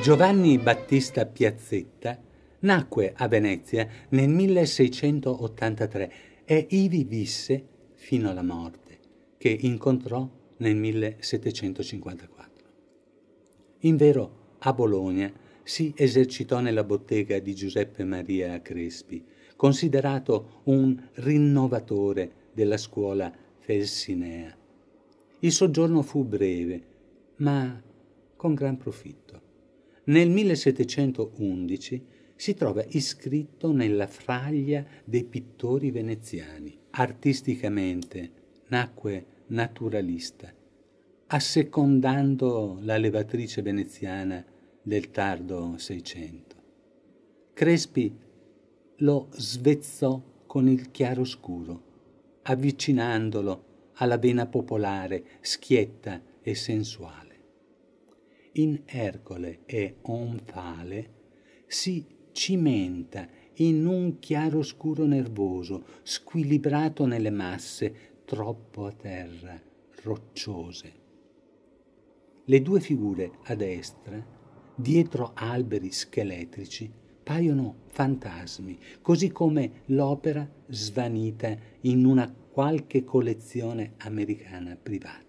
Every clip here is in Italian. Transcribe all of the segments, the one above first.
Giovanni Battista Piazzetta nacque a Venezia nel 1683 e ivi visse fino alla morte, che incontrò nel 1754. Invero a Bologna si esercitò nella bottega di Giuseppe Maria Crespi, considerato un rinnovatore della scuola felsinea. Il soggiorno fu breve, ma con gran profitto nel 1711 si trova iscritto nella fraglia dei pittori veneziani. Artisticamente nacque naturalista, assecondando la levatrice veneziana del tardo Seicento. Crespi lo svezzò con il chiaroscuro, avvicinandolo alla vena popolare, schietta e sensuale in Ercole e Onfale si cimenta in un chiaroscuro nervoso, squilibrato nelle masse troppo a terra, rocciose. Le due figure a destra, dietro alberi scheletrici, paiono fantasmi, così come l'opera svanita in una qualche collezione americana privata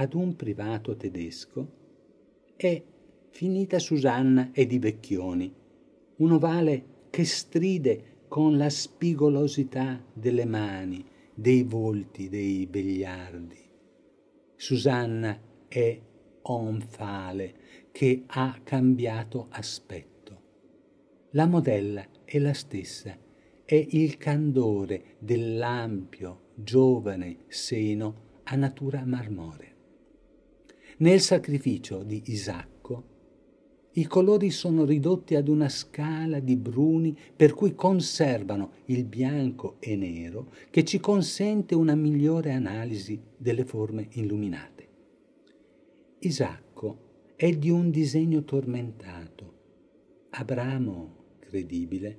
ad un privato tedesco è finita Susanna e di Vecchioni, un ovale che stride con la spigolosità delle mani, dei volti, dei begliardi. Susanna è onfale che ha cambiato aspetto. La modella è la stessa, è il candore dell'ampio, giovane seno a natura marmorea. Nel sacrificio di Isacco i colori sono ridotti ad una scala di bruni per cui conservano il bianco e nero che ci consente una migliore analisi delle forme illuminate. Isacco è di un disegno tormentato, Abramo credibile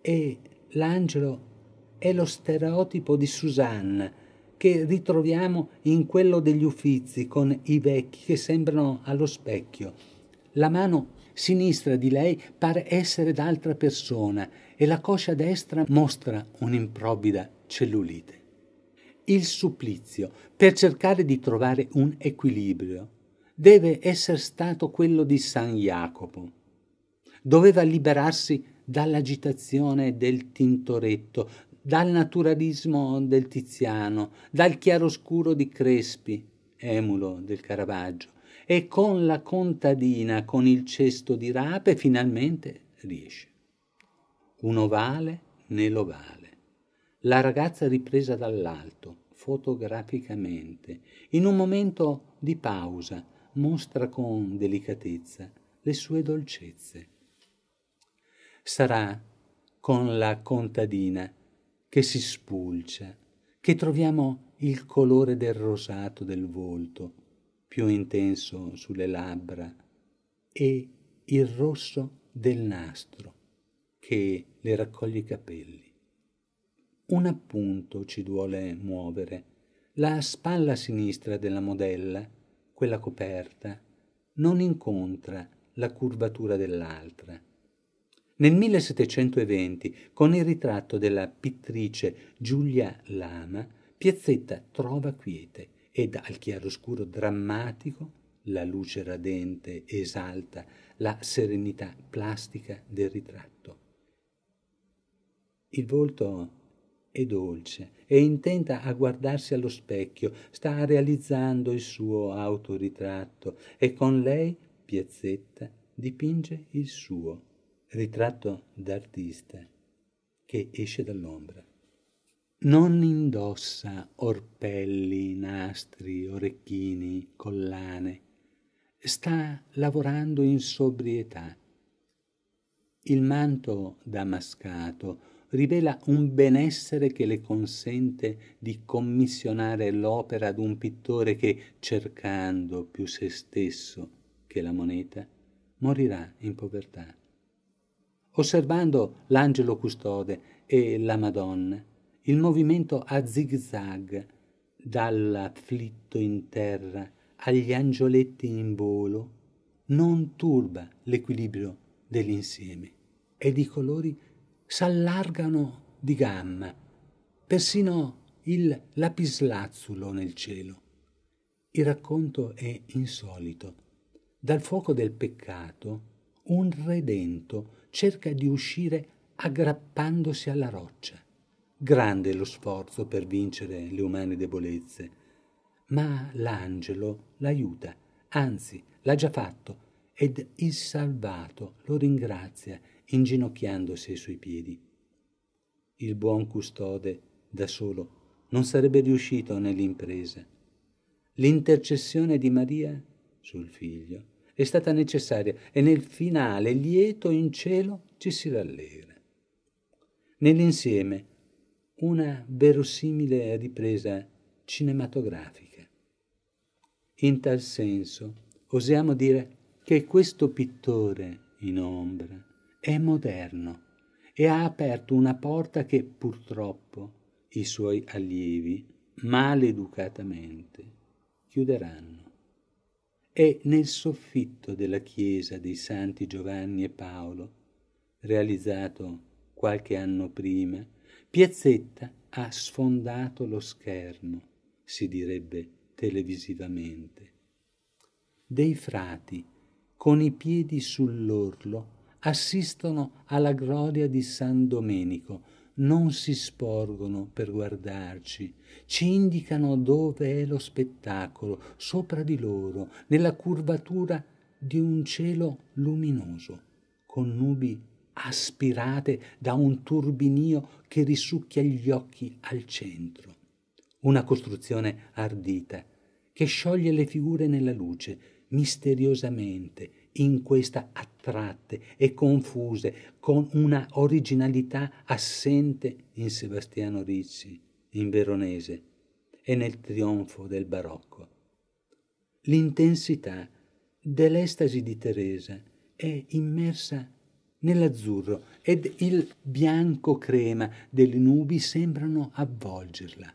e l'angelo è lo stereotipo di Susanna, che ritroviamo in quello degli uffizi con i vecchi che sembrano allo specchio. La mano sinistra di lei pare essere d'altra persona e la coscia destra mostra un'improvvida cellulite. Il supplizio per cercare di trovare un equilibrio deve essere stato quello di San Jacopo. Doveva liberarsi dall'agitazione del tintoretto, dal naturalismo del Tiziano, dal chiaroscuro di Crespi, emulo del Caravaggio, e con la contadina con il cesto di rape finalmente riesce. Un ovale nell'ovale. La ragazza ripresa dall'alto, fotograficamente, in un momento di pausa, mostra con delicatezza le sue dolcezze. Sarà con la contadina che si spulcia, che troviamo il colore del rosato del volto, più intenso sulle labbra, e il rosso del nastro che le raccoglie i capelli. Un appunto ci duole muovere. La spalla sinistra della modella, quella coperta, non incontra la curvatura dell'altra nel 1720, con il ritratto della pittrice Giulia Lama, Piazzetta trova quiete ed al chiaroscuro drammatico la luce radente esalta la serenità plastica del ritratto. Il volto è dolce e intenta a guardarsi allo specchio, sta realizzando il suo autoritratto e con lei Piazzetta dipinge il suo ritratto d'artista che esce dall'ombra. Non indossa orpelli, nastri, orecchini, collane. Sta lavorando in sobrietà. Il manto damascato rivela un benessere che le consente di commissionare l'opera ad un pittore che, cercando più se stesso che la moneta, morirà in povertà osservando l'angelo custode e la Madonna, il movimento a zigzag dall'afflitto in terra agli angioletti in volo non turba l'equilibrio dell'insieme ed i colori s'allargano di gamma, persino il lapislazzulo nel cielo. Il racconto è insolito. Dal fuoco del peccato un redento cerca di uscire aggrappandosi alla roccia. Grande lo sforzo per vincere le umane debolezze, ma l'angelo l'aiuta, anzi l'ha già fatto, ed il salvato lo ringrazia inginocchiandosi ai suoi piedi. Il buon custode da solo non sarebbe riuscito nell'impresa. L'intercessione di Maria sul figlio è stata necessaria e nel finale lieto in cielo ci si rallegra. Nell'insieme una verosimile ripresa cinematografica. In tal senso osiamo dire che questo pittore in ombra è moderno e ha aperto una porta che purtroppo i suoi allievi maleducatamente chiuderanno è nel soffitto della chiesa dei Santi Giovanni e Paolo, realizzato qualche anno prima, Piazzetta ha sfondato lo schermo, si direbbe televisivamente. Dei frati, con i piedi sull'orlo, assistono alla gloria di San Domenico, non si sporgono per guardarci, ci indicano dove è lo spettacolo, sopra di loro, nella curvatura di un cielo luminoso, con nubi aspirate da un turbinio che risucchia gli occhi al centro. Una costruzione ardita che scioglie le figure nella luce, misteriosamente, in questa attratte e confuse con una originalità assente in Sebastiano Ricci, in veronese, e nel trionfo del barocco. L'intensità dell'estasi di Teresa è immersa nell'azzurro ed il bianco crema delle nubi sembrano avvolgerla.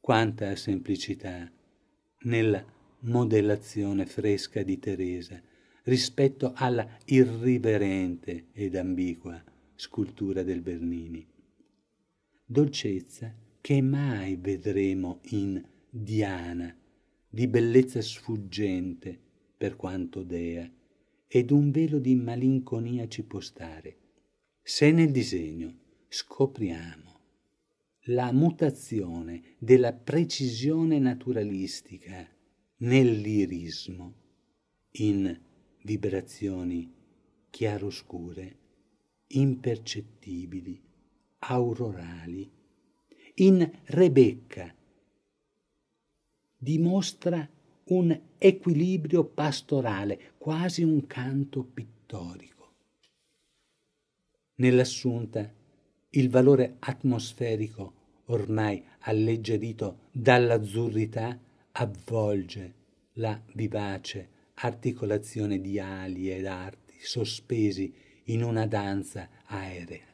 Quanta semplicità nella modellazione fresca di Teresa, rispetto alla irriverente ed ambigua scultura del Bernini. Dolcezza che mai vedremo in Diana, di bellezza sfuggente per quanto dea, ed un velo di malinconia ci può stare. Se nel disegno scopriamo la mutazione della precisione naturalistica nell'irismo, in vibrazioni chiaroscure, impercettibili, aurorali. In Rebecca dimostra un equilibrio pastorale, quasi un canto pittorico. Nell'assunta il valore atmosferico, ormai alleggerito dall'azzurrità, avvolge la vivace articolazione di ali ed arti sospesi in una danza aerea.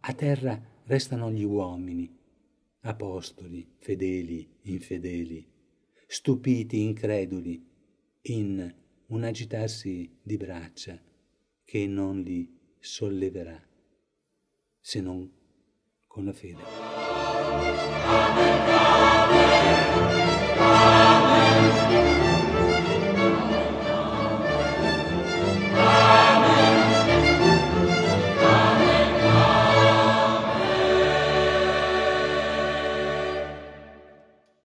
A terra restano gli uomini, apostoli, fedeli, infedeli, stupiti, increduli, in un agitarsi di braccia che non li solleverà, se non con la fede.